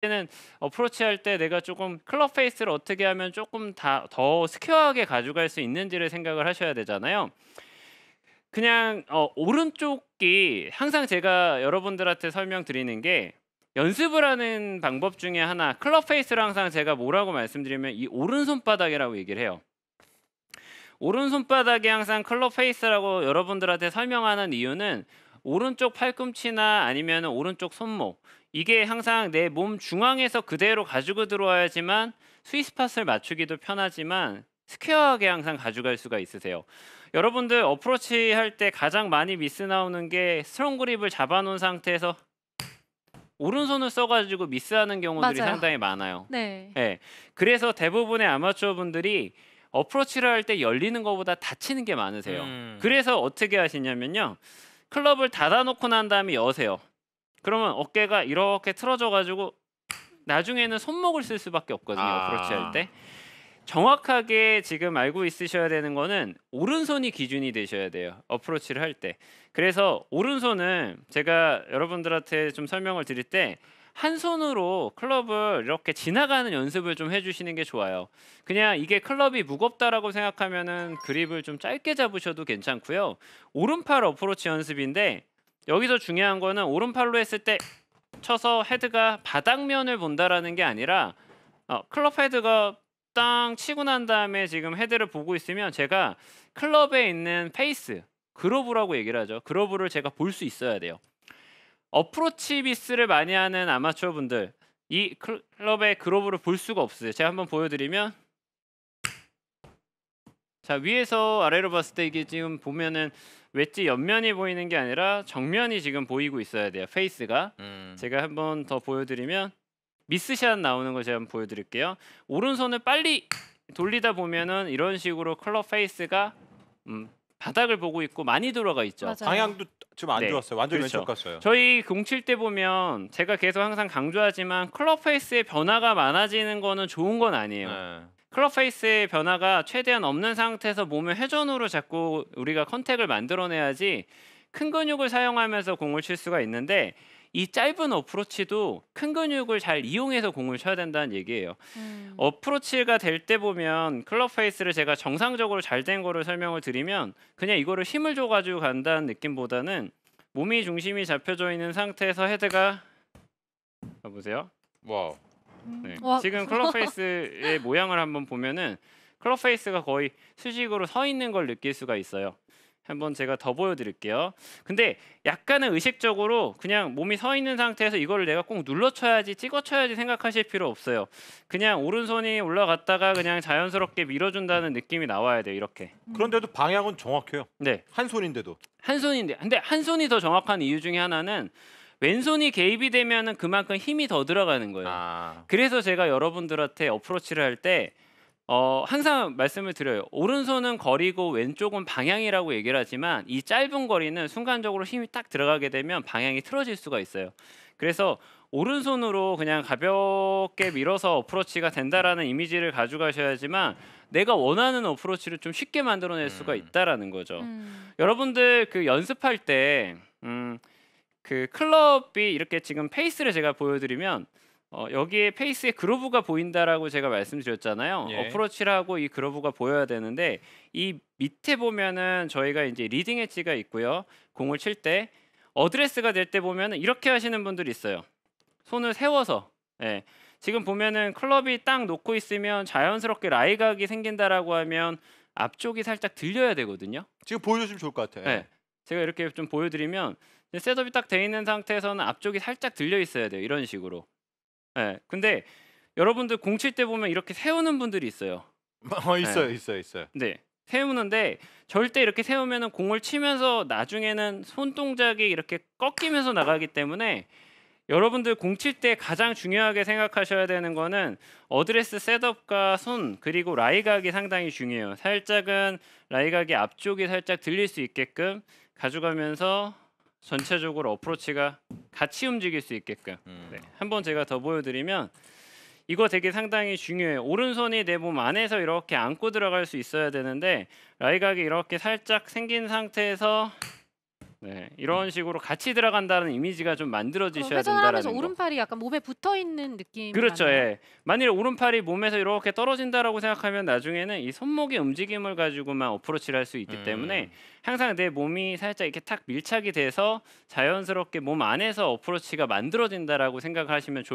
때는 어프로치 할 때 내가 조금 클럽 페이스를 어떻게 하면 조금 다더 스퀘어하게 가져갈 수 있는지를 생각을 하셔야 되잖아요. 그냥 어, 오른쪽이 항상 제가 여러분들한테 설명드리는 게 연습을 하는 방법 중에 하나 클럽 페이스를 항상 제가 뭐라고 말씀드리면 이 오른손바닥이라고 얘기를 해요. 오른손바닥이 항상 클럽 페이스라고 여러분들한테 설명하는 이유는 오른쪽 팔꿈치나 아니면 오른쪽 손목 이게 항상 내 몸 중앙에서 그대로 가지고 들어와야지만 스위스팟을 맞추기도 편하지만 스퀘어하게 항상 가져갈 수가 있으세요. 여러분들 어프로치 할 때 가장 많이 미스 나오는 게 스트롱 그립을 잡아놓은 상태에서 오른손을 써가지고 미스하는 경우들이 맞아요. 상당히 많아요. 네. 네. 그래서 대부분의 아마추어 분들이 어프로치를 할 때 열리는 것보다 닫히는 게 많으세요. 음. 그래서 어떻게 하시냐면요. 클럽을 닫아놓고 난 다음에 여세요. 그러면 어깨가 이렇게 틀어져 가지고 나중에는 손목을 쓸 수밖에 없거든요. 어프로치 아. 할 때. 정확하게 지금 알고 있으셔야 되는 거는 오른손이 기준이 되셔야 돼요. 어프로치를 할 때. 그래서 오른손은 제가 여러분들한테 좀 설명을 드릴 때 한 손으로 클럽을 이렇게 지나가는 연습을 좀 해주시는 게 좋아요. 그냥 이게 클럽이 무겁다라고 생각하면은 그립을 좀 짧게 잡으셔도 괜찮고요. 오른팔 어프로치 연습인데 여기서 중요한 거는 오른팔로 했을 때 쳐서 헤드가 바닥면을 본다라는 게 아니라 어, 클럽 헤드가 땅 치고 난 다음에 지금 헤드를 보고 있으면 제가 클럽에 있는 페이스 그로브라고 얘기를 하죠. 그로브를 제가 볼 수 있어야 돼요. 어프로치 미스를 많이 하는 아마추어 분들 이 클럽의 그로브를 볼 수가 없어요. 제가 한번 보여드리면 자 위에서 아래로 봤을 때 이게 지금 보면은 웨지 옆면이 보이는 게 아니라 정면이 지금 보이고 있어야 돼요 페이스가 음. 제가 한번 더 보여드리면 미스샷 나오는 거 제가 한번 보여드릴게요 오른손을 빨리 돌리다 보면은 이런 식으로 클럽 페이스가 음, 바닥을 보고 있고 많이 들어가 있죠. 맞아요. 방향도 지안 네. 좋았어요. 완전 그렇죠. 왼쪽 갔어요. 저희 공칠때 보면 제가 계속 항상 강조하지만 클럽 페이스의 변화가 많아지는 거는 좋은 건 아니에요. 네. 클럽 페이스의 변화가 최대한 없는 상태에서 몸의 회전으로 자꾸 우리가 컨택을 만들어내야지 큰 근육을 사용하면서 공을 칠 수가 있는데 이 짧은 어프로치도 큰 근육을 잘 이용해서 공을 쳐야 된다는 얘기예요. 음. 어프로치가 될 때 보면 클럽 페이스를 제가 정상적으로 잘 된 거를 설명을 드리면 그냥 이거를 힘을 줘가지고 간다는 느낌보다는 몸이 중심이 잡혀져 있는 상태에서 헤드가 보세요. 와우. 네. 지금 클럽페이스의 모양을 한번 보면은 클럽페이스가 거의 수직으로 서 있는 걸 느낄 수가 있어요. 한번 제가 더 보여드릴게요. 근데 약간은 의식적으로 그냥 몸이 서 있는 상태에서 이거를 내가 꼭 눌러쳐야지 찍어쳐야지 생각하실 필요 없어요. 그냥 오른손이 올라갔다가 그냥 자연스럽게 밀어준다는 느낌이 나와야 돼요. 이렇게. 그런데도 방향은 정확해요. 네. 한 손인데도. 한 손인데 근데 한 손이 더 정확한 이유 중에 하나는 왼손이 개입이 되면은 그만큼 힘이 더 들어가는 거예요. 아. 그래서 제가 여러분들한테 어프로치를 할때 어, 항상 말씀을 드려요. 오른손은 거리고 왼쪽은 방향이라고 얘기를 하지만 이 짧은 거리는 순간적으로 힘이 딱 들어가게 되면 방향이 틀어질 수가 있어요. 그래서 오른손으로 그냥 가볍게 밀어서 어프로치가 된다라는 이미지를 가져가셔야지만 내가 원하는 어프로치를 좀 쉽게 만들어낼 수가 음. 있다라는 거죠. 음. 여러분들 그 연습할 때 음, 그 클럽이 이렇게 지금 페이스를 제가 보여드리면 어, 여기에 페이스에 그로브가 보인다라고 제가 말씀드렸잖아요. 예. 어프로치라고 이 그로브가 보여야 되는데 이 밑에 보면은 저희가 이제 리딩 엣지가 있고요. 공을 칠 때 어드레스가 될 때 보면은 이렇게 하시는 분들이 있어요. 손을 세워서 예. 지금 보면은 클럽이 딱 놓고 있으면 자연스럽게 라이각이 생긴다라고 하면 앞쪽이 살짝 들려야 되거든요. 지금 보여주시면 좋을 것 같아요. 예. 제가 이렇게 좀 보여드리면 셋업이 딱 돼 있는 상태에서는 앞쪽이 살짝 들려 있어야 돼요. 이런 식으로. 예. 네, 근데 여러분들 공칠 때 보면 이렇게 세우는 분들이 있어요. 어 예. 있어요, 네. 있어요, 있어요. 네. 세우는데 절대 이렇게 세우면은 공을 치면서 나중에는 손 동작이 이렇게 꺾이면서 나가기 때문에 여러분들 공칠 때 가장 중요하게 생각하셔야 되는 거는 어드레스 셋업과 손 그리고 라이각이 상당히 중요해요. 살짝은 라이각이 앞쪽이 살짝 들릴 수 있게끔 가져가면서 전체적으로 어프로치가 같이 움직일 수 있게끔 음. 네. 한번 제가 더 보여드리면 이거 되게 상당히 중요해요. 오른손이 내 몸 안에서 이렇게 안고 들어갈 수 있어야 되는데 라이각이 이렇게 살짝 생긴 상태에서 네, 이런 식으로 같이 들어간다는 이미지가 좀 만들어지셔야 된다라는 거. 오른팔이 약간 몸에 붙어 있는 느낌. 그렇죠. 예. 만일 오른팔이 몸에서 이렇게 떨어진다라고 생각하면 나중에는 이 손목의 움직임을 가지고만 어프로치를 할 수 있기 음. 때문에 항상 내 몸이 살짝 이렇게 탁 밀착이 돼서 자연스럽게 몸 안에서 어프로치가 만들어진다라고 생각하시면 좋을